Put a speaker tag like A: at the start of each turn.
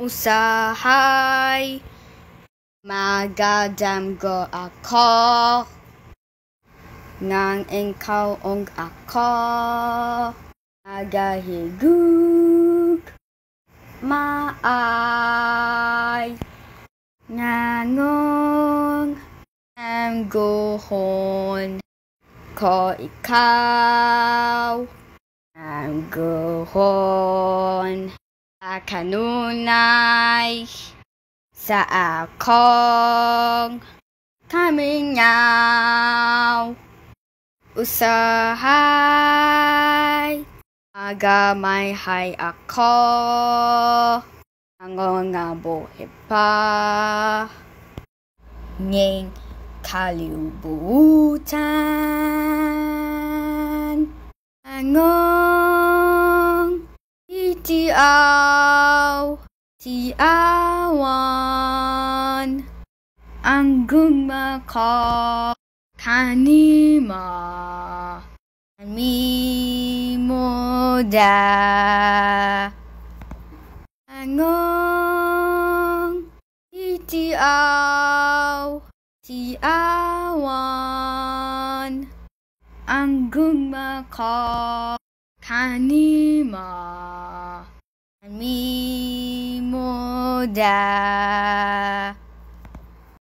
A: usahay. Magadamgo ako nang ikaw ang ako nagahigug maay nganong amgohon ko ikaw amgohon kanunay sa akong kaminyaw. Usahay, aga agamayhay ako, ang nga buhi pa, nging kalibutan. Tiaw, Tiawan, Anggung maka kanima, kami muda. Angong, Tiaw, Tiawan, Anggung maka tani mi mo